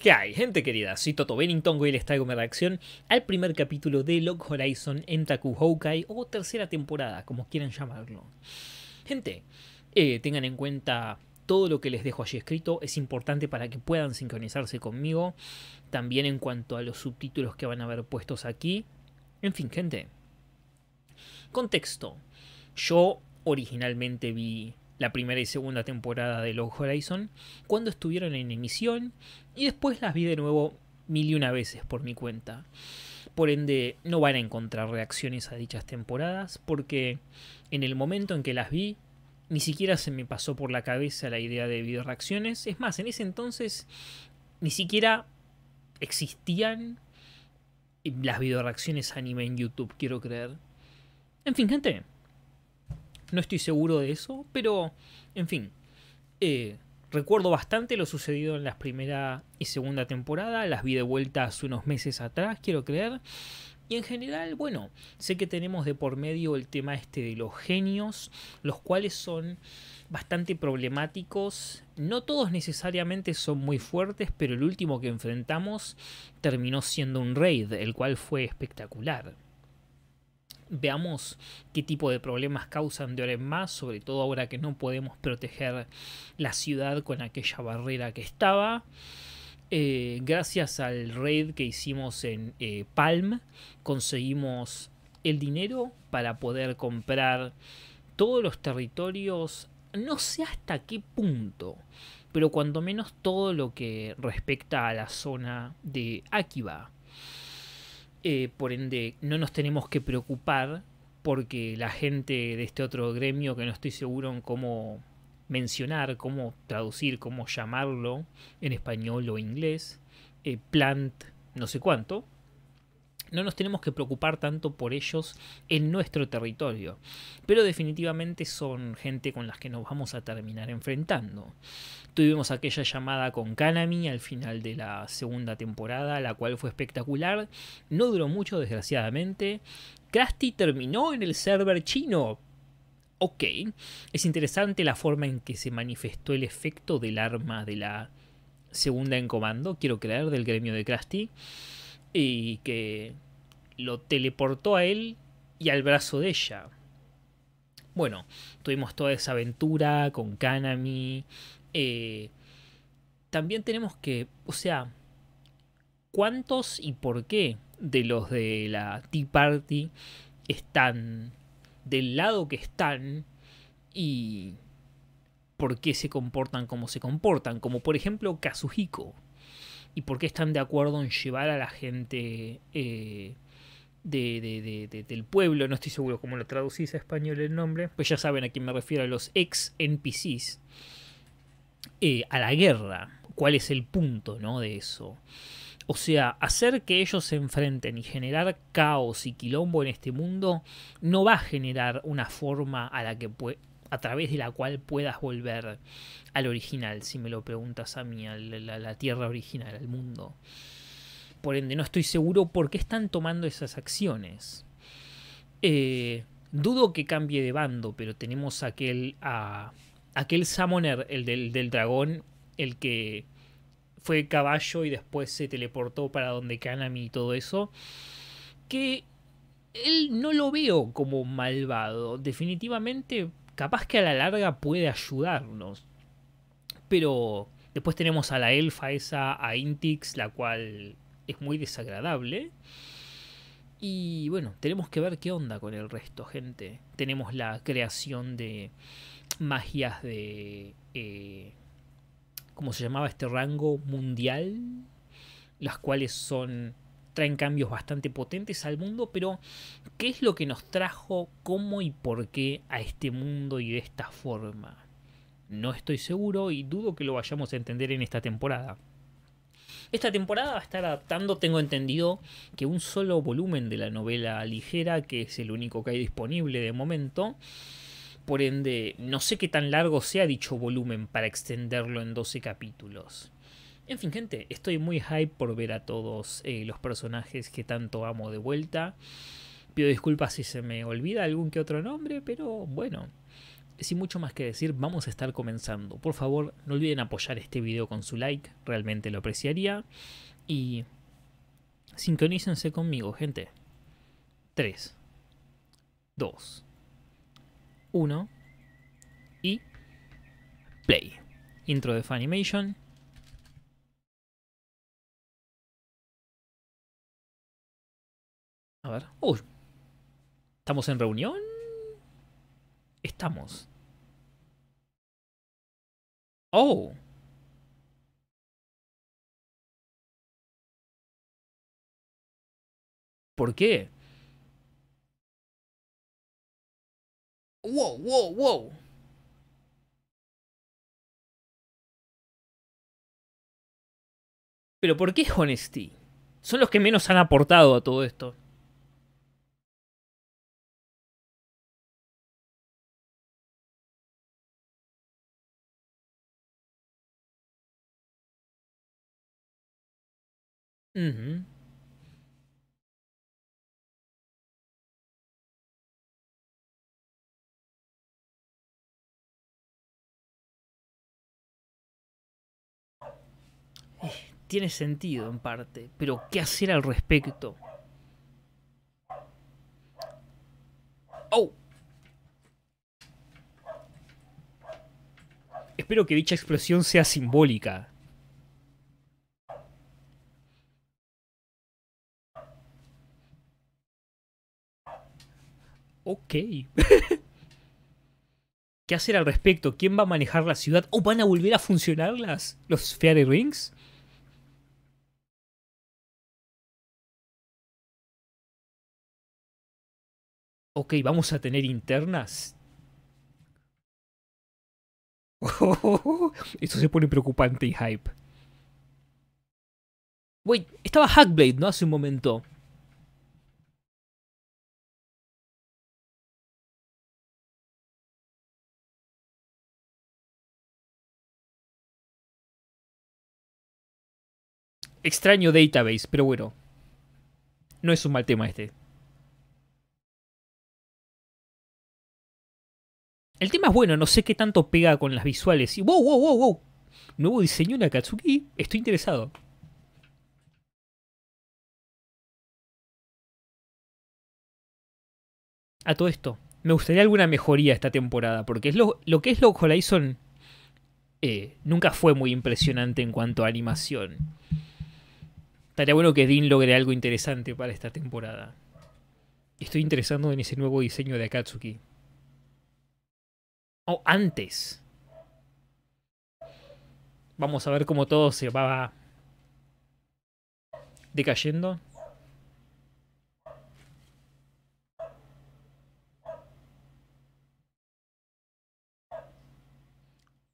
¿Qué hay, gente querida? Soy Toto Bennington y les traigo mi reacción al primer capítulo de Log Horizon Taku Houkai o tercera temporada, como quieran llamarlo. Gente, eh, tengan en cuenta todo lo que les dejo allí escrito, es importante para que puedan sincronizarse conmigo, también en cuanto a los subtítulos que van a haber puestos aquí. En fin, gente. Contexto. Yo originalmente vi la primera y segunda temporada de Log Horizon, cuando estuvieron en emisión y después las vi de nuevo mil y una veces por mi cuenta. Por ende, no van a encontrar reacciones a dichas temporadas porque en el momento en que las vi, ni siquiera se me pasó por la cabeza la idea de video reacciones. Es más, en ese entonces ni siquiera existían las reacciones anime en YouTube, quiero creer. En fin, gente, no estoy seguro de eso, pero en fin. Eh, recuerdo bastante lo sucedido en la primera y segunda temporada. Las vi de vuelta hace unos meses atrás, quiero creer. Y en general, bueno, sé que tenemos de por medio el tema este de los genios, los cuales son bastante problemáticos. No todos necesariamente son muy fuertes, pero el último que enfrentamos terminó siendo un raid, el cual fue espectacular veamos qué tipo de problemas causan de ahora en más, sobre todo ahora que no podemos proteger la ciudad con aquella barrera que estaba. Eh, gracias al raid que hicimos en eh, Palm, conseguimos el dinero para poder comprar todos los territorios, no sé hasta qué punto, pero cuando menos todo lo que respecta a la zona de Akiba. Eh, por ende, no nos tenemos que preocupar porque la gente de este otro gremio que no estoy seguro en cómo mencionar, cómo traducir, cómo llamarlo en español o inglés, eh, plant, no sé cuánto, no nos tenemos que preocupar tanto por ellos en nuestro territorio. Pero definitivamente son gente con las que nos vamos a terminar enfrentando. Tuvimos aquella llamada con Kanami al final de la segunda temporada, la cual fue espectacular. No duró mucho, desgraciadamente. Krusty terminó en el server chino. Ok, es interesante la forma en que se manifestó el efecto del arma de la segunda en comando, quiero creer, del gremio de Krusty y que lo teleportó a él y al brazo de ella. Bueno, tuvimos toda esa aventura con Kanami. Eh, también tenemos que, o sea, ¿cuántos y por qué de los de la Tea Party están del lado que están y por qué se comportan como se comportan? Como por ejemplo Kazuhiko y por qué están de acuerdo en llevar a la gente eh, de, del pueblo, no estoy seguro cómo lo traducís a español el nombre, pues ya saben a quién me refiero, a los ex NPCs, eh, a la guerra, cuál es el punto ¿no? de eso. O sea, hacer que ellos se enfrenten y generar caos y quilombo en este mundo no va a generar una forma a la que a través de la cual puedas volver al original, si me lo preguntas a mí, a la, tierra original, al mundo. Por ende, no estoy seguro por qué están tomando esas acciones. Eh, dudo que cambie de bando, pero tenemos aquel, a, aquel Samoner, el del, del dragón, el que fue caballo y después se teleportó para donde Kanami y todo eso. Que él no lo veo como malvado. Definitivamente capaz que a la larga puede ayudarnos. Pero después tenemos a la elfa esa, a Intix, la cual es muy desagradable. Y bueno, tenemos que ver qué onda con el resto, gente. Tenemos la creación de magias de... Eh, ¿Cómo se llamaba este rango mundial? Las cuales son traen cambios bastante potentes al mundo, pero ¿qué es lo que nos trajo, cómo y por qué a este mundo y de esta forma? No estoy seguro y dudo que lo vayamos a entender en esta temporada. Esta temporada va a estar adaptando, tengo entendido, que un solo volumen de la novela ligera, que es el único que hay disponible de momento. Por ende, no sé qué tan largo sea dicho volumen para extenderlo en 12 capítulos. En fin, gente, estoy muy hype por ver a todos eh, los personajes que tanto amo de vuelta. Pido disculpas si se me olvida algún que otro nombre, pero bueno, sin mucho más que decir, vamos a estar comenzando. Por favor, no olviden apoyar este video con su like, realmente lo apreciaría. Y sincronícense conmigo, gente. 3, 2, 1 y play. Intro de Funimation A ver. uy, uh. ¿Estamos en reunión? Estamos. Oh. ¿Por qué? Wow, wow, wow. Pero ¿por qué Honesty? Son los que menos han aportado a todo esto. tiene sentido en parte, pero ¿qué hacer al respecto? ¡Oh! Espero que dicha explosión sea simbólica, Ok. ¿Qué hacer al respecto? ¿Quién va a manejar la ciudad? ¿O van a volver a funcionar las, los Fairy Rings? Ok, vamos a tener internas. Esto se pone preocupante y hype. Wait, estaba Hackblade, ¿no? Hace un momento. extraño database, pero bueno. No es un mal tema este. El tema es bueno, no sé qué tanto pega con las visuales. Y wow, wow, wow, wow. Nuevo diseño de Akatsuki. Estoy interesado. A todo esto, me gustaría alguna mejoría esta temporada, porque lo, que es Log Horizon eh, nunca fue muy impresionante en cuanto a animación. Estaría bueno que Dean logre algo interesante para esta temporada. Estoy interesado en ese nuevo diseño de Akatsuki. Oh, antes. Vamos a ver cómo todo se va decayendo.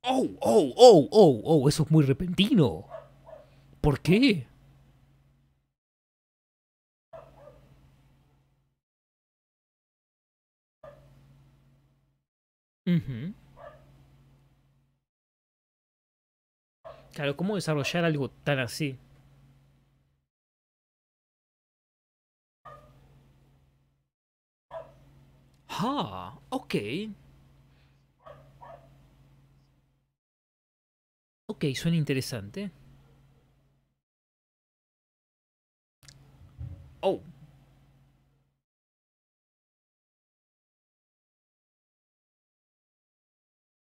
Oh, oh, oh, oh, oh, eso es muy repentino. ¿Por qué? Claro, ¿cómo desarrollar algo tan así? Ah, ok. Ok, suena interesante. Oh.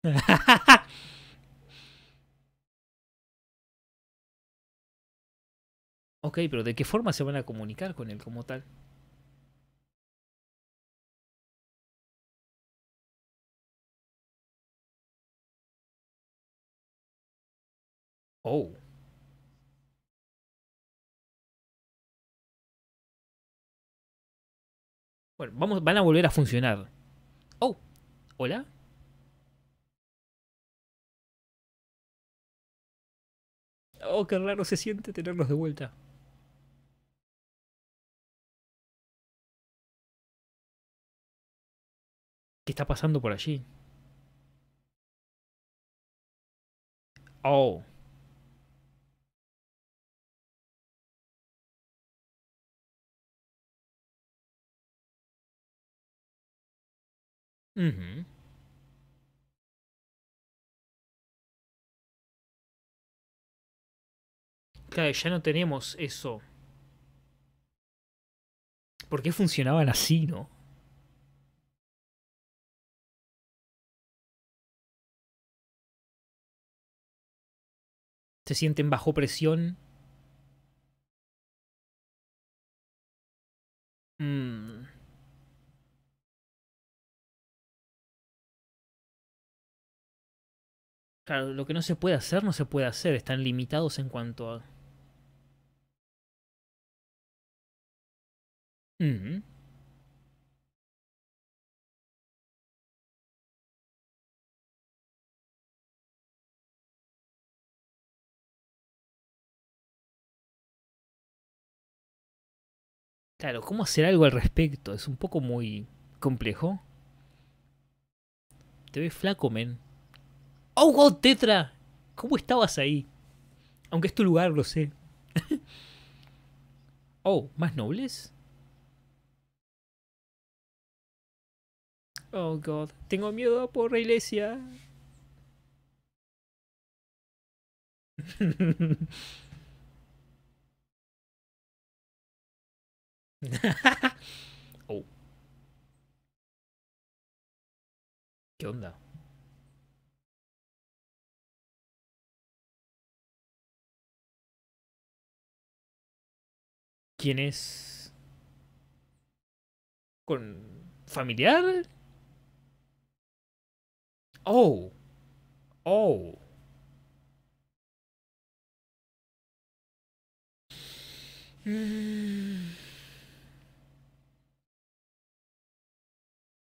ok, pero ¿de qué forma se van a comunicar con él como tal? Oh. Bueno, vamos, van a volver a funcionar. Oh, hola. Oh, qué raro se siente tenerlos de vuelta. ¿Qué está pasando por allí? Oh. Mhm. Claro, ya no tenemos eso. ¿Por qué funcionaban así, no? Se sienten bajo presión. Mm. Claro, lo que no se puede hacer, no se puede hacer. Están limitados en cuanto a Claro, ¿cómo hacer algo al respecto? Es un poco muy complejo. Te ves flaco, men. ¡Oh, wow, Tetra! ¿Cómo estabas ahí? Aunque es tu lugar, lo sé. oh, ¿más nobles? Oh, God. Tengo miedo por la iglesia. oh. ¿Qué onda? ¿Quién es? ¿Con familiar? Oh. Oh.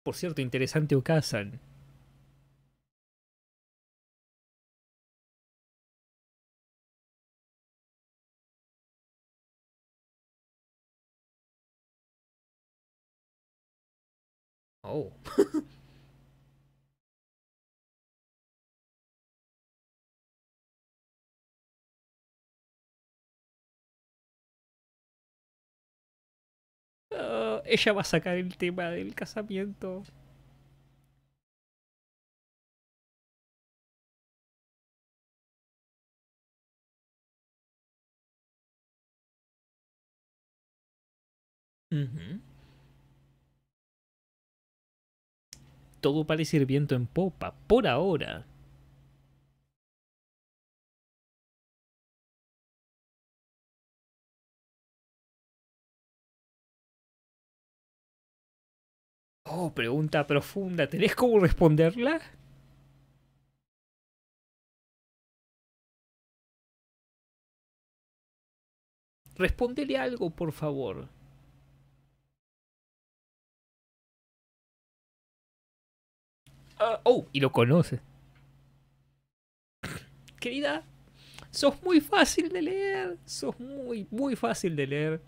Por cierto, interesante Ocasan. Oh. Ah, ella va a sacar el tema del casamiento. Todo parece ir viento en popa, por ahora. Oh, pregunta profunda. ¿Tenés cómo responderla? Respóndele algo, por favor. Ah, oh, y lo conoce. Querida, sos muy fácil de leer. Sos muy, muy fácil de leer.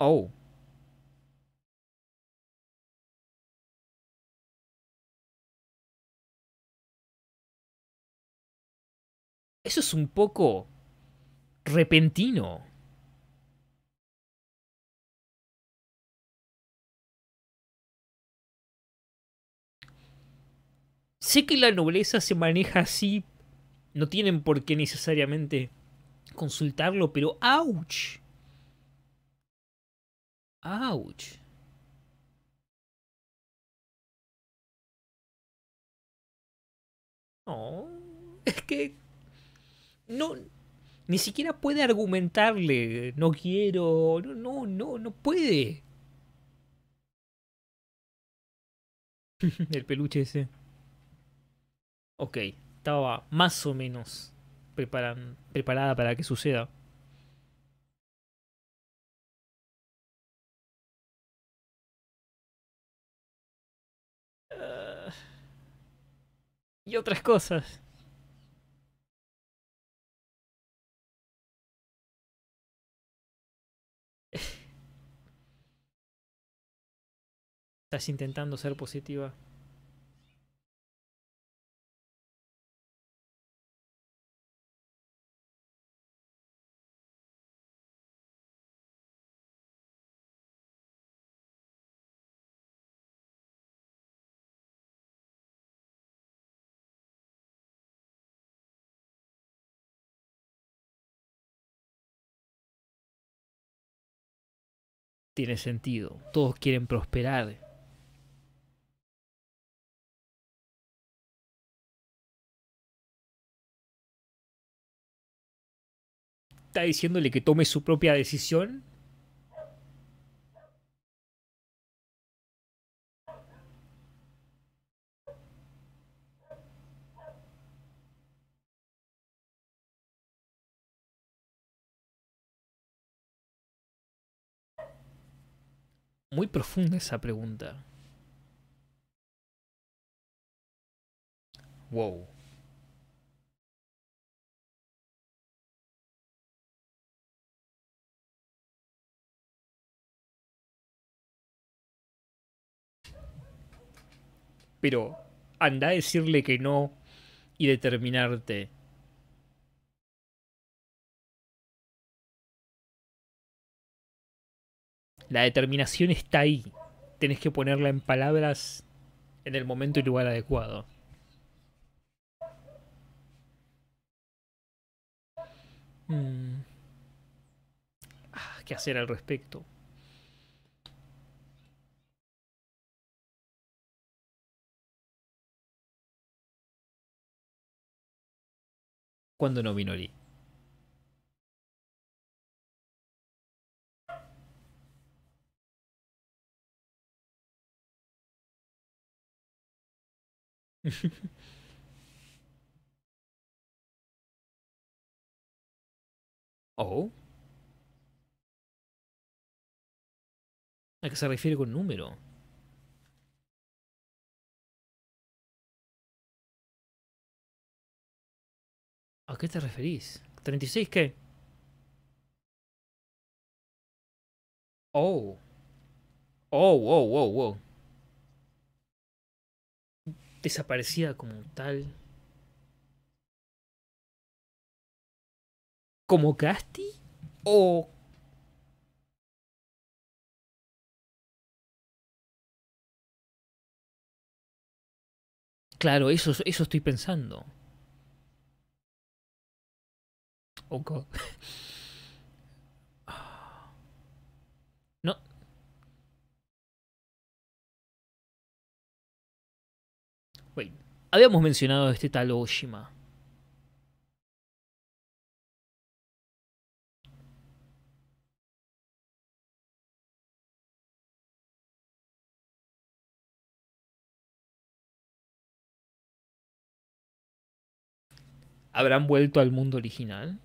Oh. Eso es un poco repentino. Sé que la nobleza se maneja así, no tienen por qué necesariamente consultarlo, pero ¡ouch! ¡Auch! No, es que no ni siquiera puede argumentarle, no quiero, no no no no puede. El peluche ese. Ok, estaba más o menos preparada para que suceda. y otras cosas. Estás intentando ser positiva. tiene sentido. Todos quieren prosperar. Está diciéndole que tome su propia decisión Muy profunda esa pregunta. Wow. Pero anda a decirle que no y determinarte La determinación está ahí. Tenés que ponerla en palabras en el momento y lugar adecuado. Hmm. Ah, ¿Qué hacer al respecto? ¿Cuándo no vino Lee? oh. ¿A qué se refiere con número? ¿A qué te referís? ¿36 qué? Oh. Oh, wow, oh, wow, oh, wow. Oh desaparecida como tal. ¿Como Casti? ¿O Claro, eso, eso estoy pensando. Oh, Habíamos mencionado este tal Oshima. ¿Habrán vuelto al mundo original?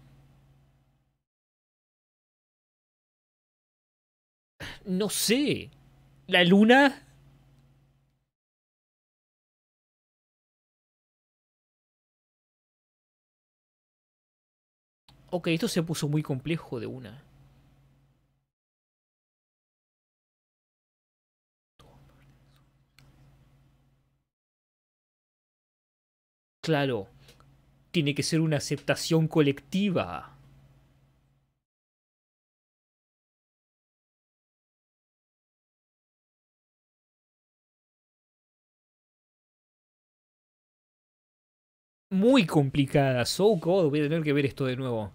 No sé. La luna Ok, esto se puso muy complejo de una. Claro, tiene que ser una aceptación colectiva. Muy complicada. So God, voy a tener que ver esto de nuevo.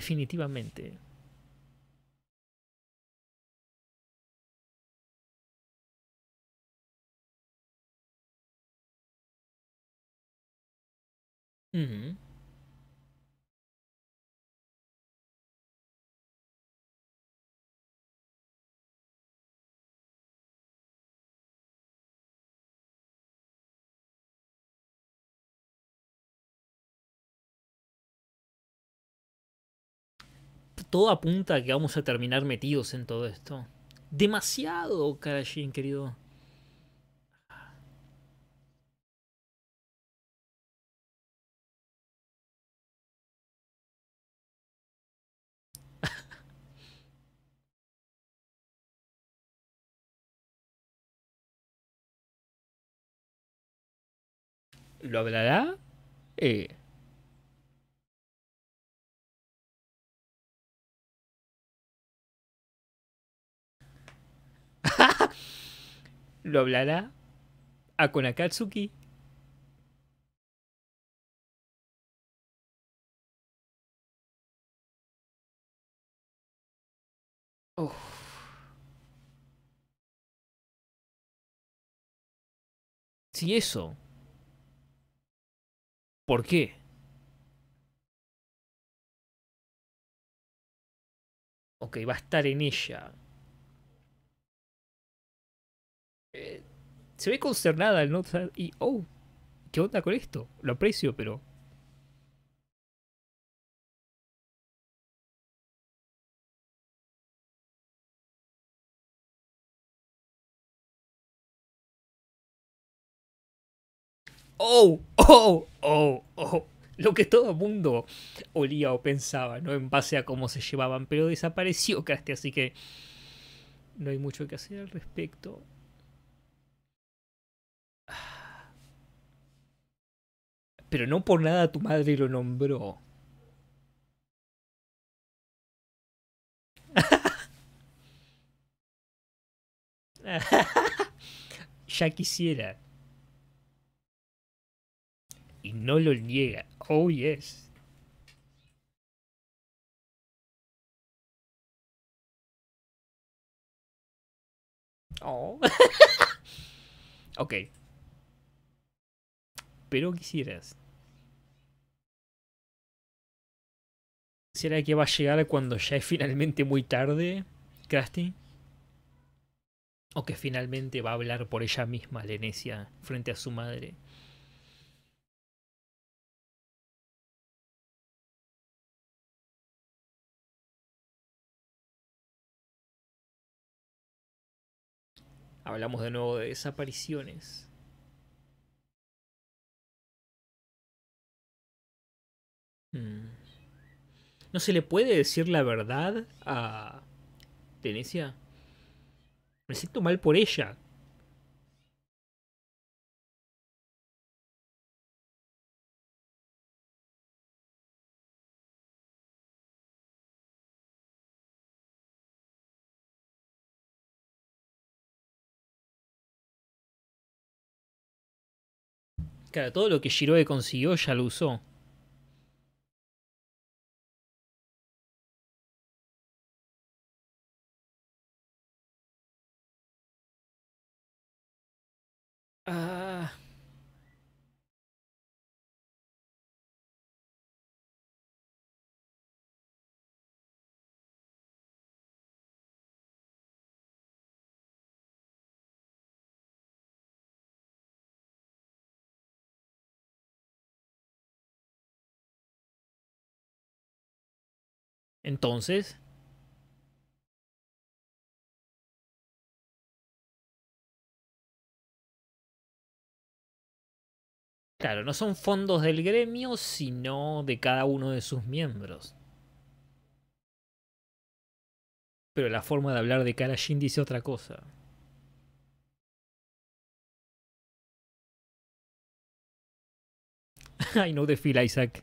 definitivamente. todo apunta a que vamos a terminar metidos en todo esto. Demasiado, Karajin, querido. ¿Lo hablará? Eh. lo hablará a Konakatsuki. Si eso. ¿Por qué? Ok, va a estar en ella. Eh, se ve consternada el no Y, oh, ¿qué onda con esto? Lo aprecio, pero. Oh, oh, oh, oh. Lo que todo el mundo olía o pensaba, ¿no? En base a cómo se llevaban, pero desapareció casi así que no hay mucho que hacer al respecto. Pero no por nada tu madre lo nombró. ya quisiera. Y no lo niega. Oh, yes. Oh. ok pero quisieras. ¿Será que va a llegar cuando ya es finalmente muy tarde, Krusty? ¿O que finalmente va a hablar por ella misma, Lenecia, frente a su madre? Hablamos de nuevo de desapariciones. Mm. ¿No se le puede decir la verdad a Tenecia Me siento mal por ella. Claro, todo lo que Shiroe consiguió ya lo usó. Entonces, Claro, no son fondos del gremio, sino de cada uno de sus miembros. Pero la forma de hablar de Karajin dice otra cosa. I know the feel, Isaac.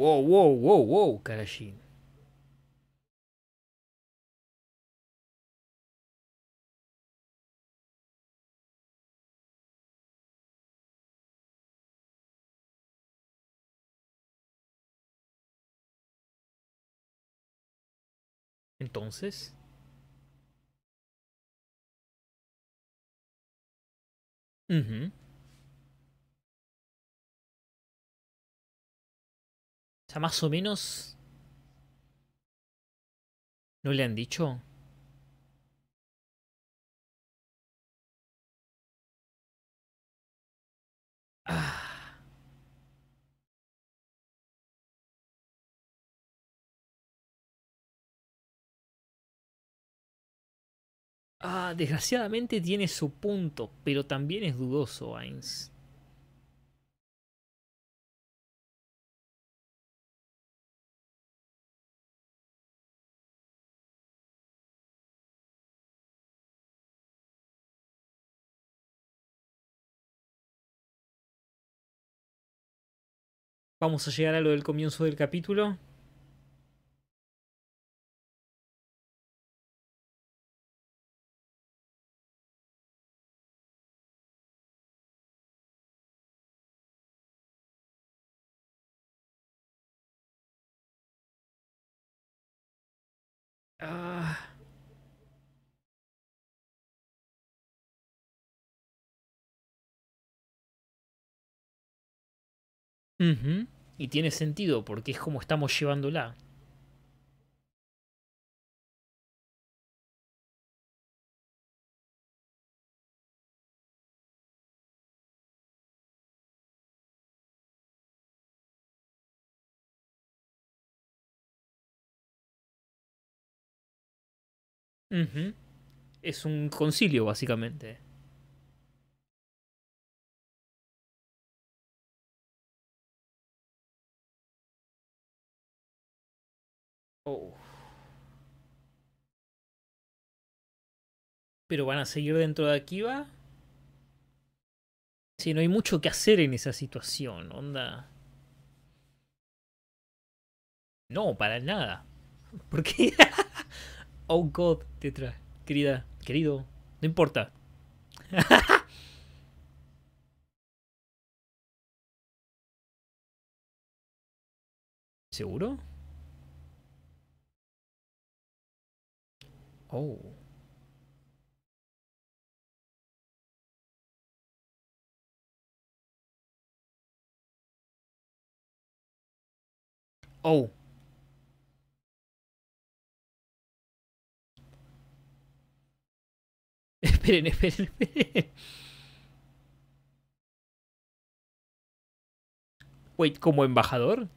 Wow, wow, wow, wow, Karashin. Entonces... Mhm. O sea, más o menos... ¿No le han dicho? Ah. desgraciadamente tiene su punto, pero también es dudoso, Ainz. Vamos a llegar a lo del comienzo del capítulo. Y tiene sentido porque es como estamos llevándola. Es un concilio, básicamente. Oh. Pero van a seguir dentro de aquí, va. Si no hay mucho que hacer en esa situación, onda. No, para nada. Porque. oh God, Tetra, querida, querido, no importa. ¿Seguro? Oh. Oh. Esperen, esperen, esperen. Wait, ¿como embajador?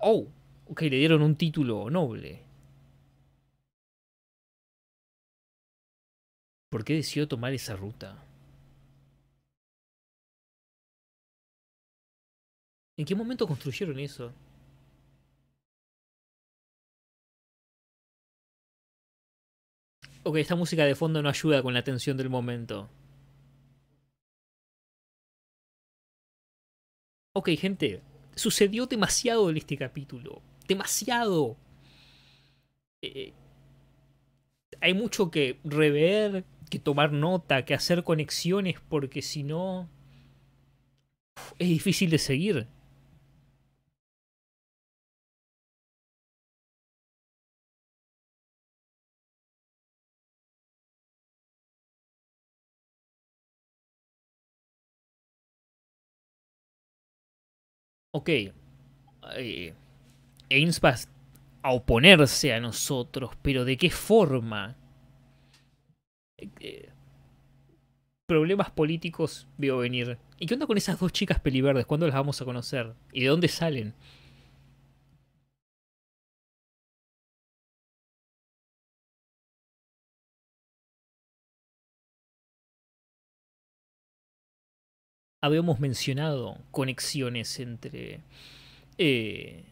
Oh. Ok, le dieron un título noble. ¿Por qué decidió tomar esa ruta? ¿En qué momento construyeron eso? Ok, esta música de fondo no ayuda con la tensión del momento. Ok, gente, sucedió demasiado en este capítulo demasiado. Eh, hay mucho que rever, que tomar nota, que hacer conexiones, porque si no es difícil de seguir. Ok. Eh, Ainspas a oponerse a nosotros, pero ¿de qué forma? Eh, problemas políticos veo venir. ¿Y qué onda con esas dos chicas peliverdes? ¿Cuándo las vamos a conocer? ¿Y de dónde salen? Habíamos mencionado conexiones entre eh,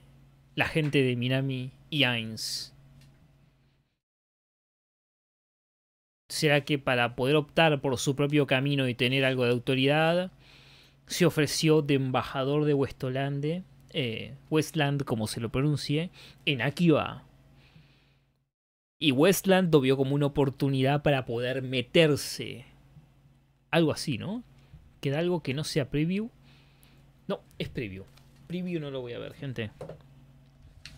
la gente de Minami y Ains. ¿Será que para poder optar por su propio camino y tener algo de autoridad, se ofreció de embajador de Westolande, eh, Westland como se lo pronuncie, en Akiva. Y Westland lo vio como una oportunidad para poder meterse. Algo así, ¿no? Queda algo que no sea preview. No, es preview. Preview no lo voy a ver, gente.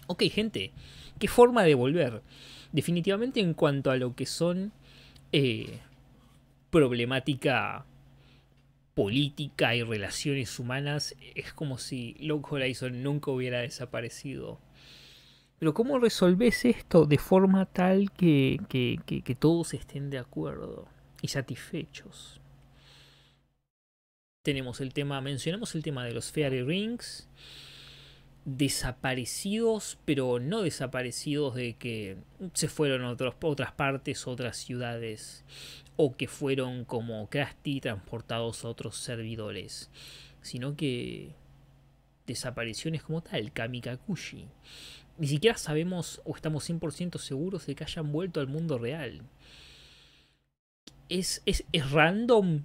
Ok, gente, qué forma de volver. Definitivamente en cuanto a lo que son eh, problemática política y relaciones humanas, es como si Low Horizon nunca hubiera desaparecido. Pero ¿cómo resolves esto de forma tal que, que todos estén de acuerdo y satisfechos? Tenemos el tema, mencionamos el tema de los Fairy Rings desaparecidos, pero no desaparecidos de que se fueron a, otras partes, otras ciudades, o que fueron como Krusty transportados a otros servidores, sino que desapariciones como tal, Kamikakushi. Ni siquiera sabemos o estamos 100% seguros de que hayan vuelto al mundo real. ¿Es, es, es random?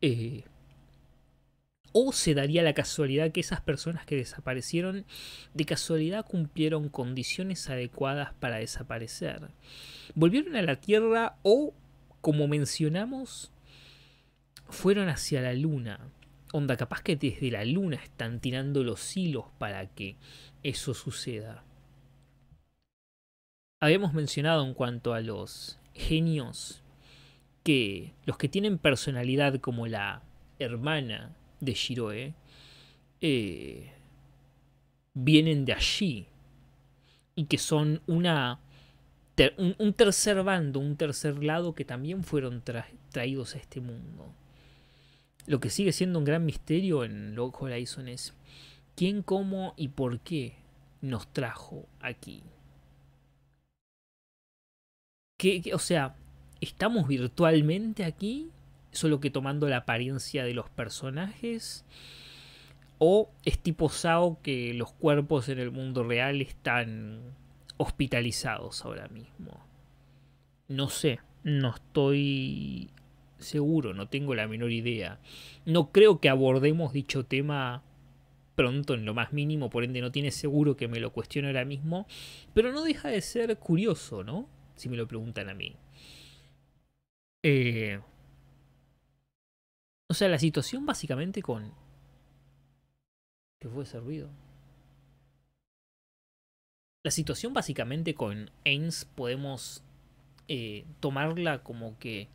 Eh, o se daría la casualidad que esas personas que desaparecieron de casualidad cumplieron condiciones adecuadas para desaparecer. Volvieron a la Tierra o, como mencionamos, fueron hacia la Luna. Onda, capaz que desde la Luna están tirando los hilos para que eso suceda. Habíamos mencionado en cuanto a los genios que los que tienen personalidad como la hermana de Shiroe eh, vienen de allí y que son una un, tercer bando, un tercer lado que también fueron traídos a este mundo. Lo que sigue siendo un gran misterio en Log Horizon es quién, cómo y por qué nos trajo aquí. o sea, ¿estamos virtualmente aquí? solo que tomando la apariencia de los personajes. O es tipo Sao que los cuerpos en el mundo real están hospitalizados ahora mismo. No sé, no estoy seguro, no tengo la menor idea. No creo que abordemos dicho tema pronto en lo más mínimo, por ende no tiene seguro que me lo cuestione ahora mismo, pero no deja de ser curioso, ¿no? Si me lo preguntan a mí. Eh, o sea, la situación básicamente con... ¿Qué fue ese ruido? La situación básicamente con Ains podemos eh, tomarla como que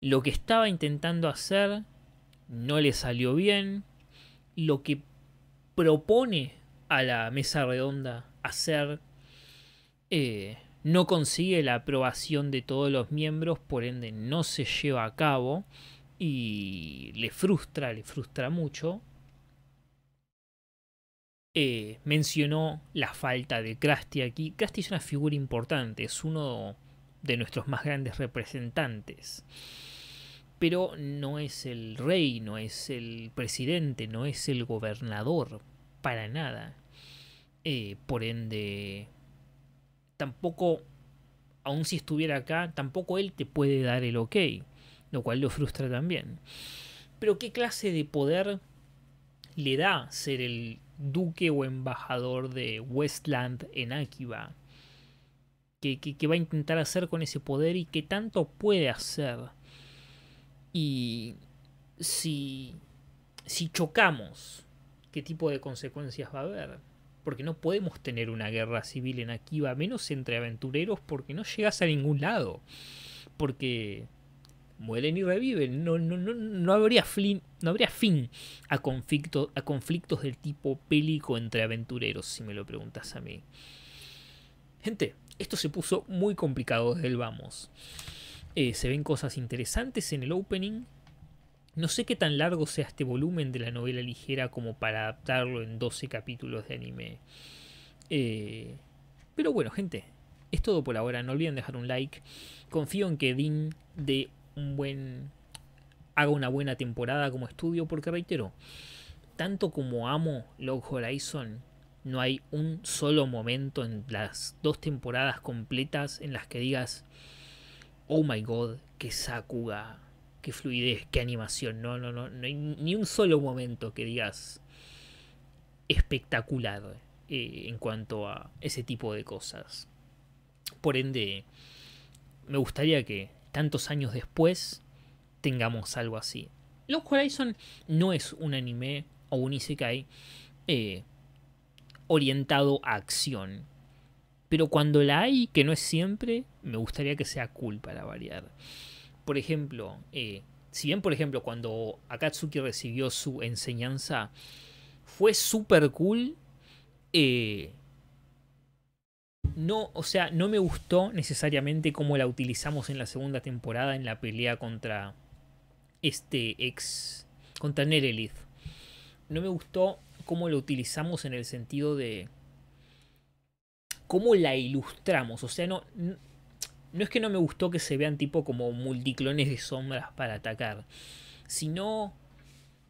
lo que estaba intentando hacer no le salió bien, lo que propone a la mesa redonda hacer eh, no consigue la aprobación de todos los miembros, por ende no se lleva a cabo y le frustra, le frustra mucho. Eh, mencionó la falta de Krusty aquí. Krusty es una figura importante, es uno de nuestros más grandes representantes. Pero no es el rey, no es el presidente, no es el gobernador, para nada. Eh, por ende, tampoco, aun si estuviera acá, tampoco él te puede dar el ok, lo cual lo frustra también. Pero ¿qué clase de poder le da ser el duque o embajador de Westland en Akiba? ¿Qué, va a intentar hacer con ese poder y qué tanto puede hacer? Y si, si chocamos, ¿qué tipo de consecuencias va a haber? porque no podemos tener una guerra civil en Akiva... menos entre aventureros, porque no llegas a ningún lado. Porque mueren y reviven. No, no, habría, no habría fin a, a conflictos del tipo pélico entre aventureros, si me lo preguntas a mí. Gente, esto se puso muy complicado desde el vamos. Eh, se ven cosas interesantes en el opening. No sé qué tan largo sea este volumen de la novela ligera como para adaptarlo en 12 capítulos de anime. Eh, pero bueno, gente, es todo por ahora. No olviden dejar un like. Confío en que Dean de un buen haga una buena temporada como estudio, porque reitero, tanto como amo Log Horizon, no hay un solo momento en las dos temporadas completas en las que digas, oh my god, qué sacuga qué fluidez, qué animación. No, no, no, hay ni un solo momento que digas espectacular eh, en cuanto a ese tipo de cosas. Por ende, me gustaría que tantos años después tengamos algo así. Los Horizon no es un anime o un isekai eh, orientado a acción. Pero cuando la hay, que no es siempre, me gustaría que sea cool para variar por ejemplo, eh, si bien, por ejemplo, cuando Akatsuki recibió su enseñanza, fue súper cool. Eh, no, o sea, no me gustó necesariamente cómo la utilizamos en la segunda temporada en la pelea contra este ex. contra Nerelith. No me gustó cómo lo utilizamos en el sentido de. cómo la ilustramos. O sea, no, no es que no me gustó que se vean tipo como multiclones de sombras para atacar, sino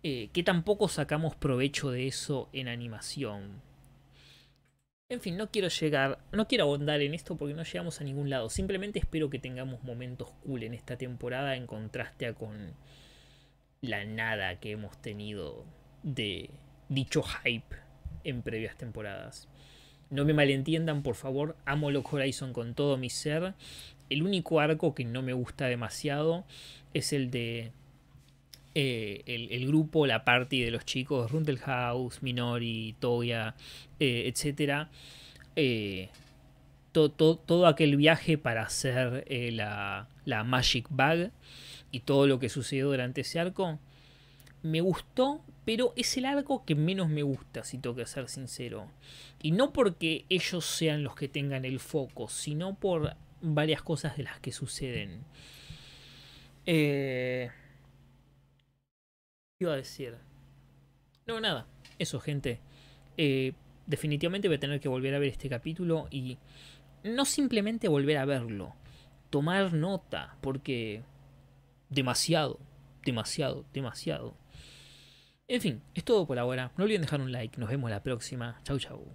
eh, que tampoco sacamos provecho de eso en animación. En fin, no quiero llegar, no quiero ahondar en esto porque no llegamos a ningún lado. Simplemente espero que tengamos momentos cool en esta temporada en contraste a con la nada que hemos tenido de dicho hype en previas temporadas. No me malentiendan, por favor, amo Lock Horizon con todo mi ser, el único arco que no me gusta demasiado es el de eh, el, grupo, la party de los chicos, Rundelhaus, Minori, Toya, eh, Etcétera... etc. Eh, todo aquel viaje para hacer la, la, Magic Bag y todo lo que sucedió durante ese arco. Me gustó, pero es el arco que menos me gusta, si tengo que ser sincero. Y no porque ellos sean los que tengan el foco, sino por varias cosas de las que suceden. Eh, ¿Qué iba a decir? No, nada. Eso, gente. Eh, definitivamente voy a tener que volver a ver este capítulo y no simplemente volver a verlo, tomar nota, porque demasiado, demasiado, demasiado. En fin, es todo por ahora. No olviden dejar un like. Nos vemos la próxima. Chau, chau.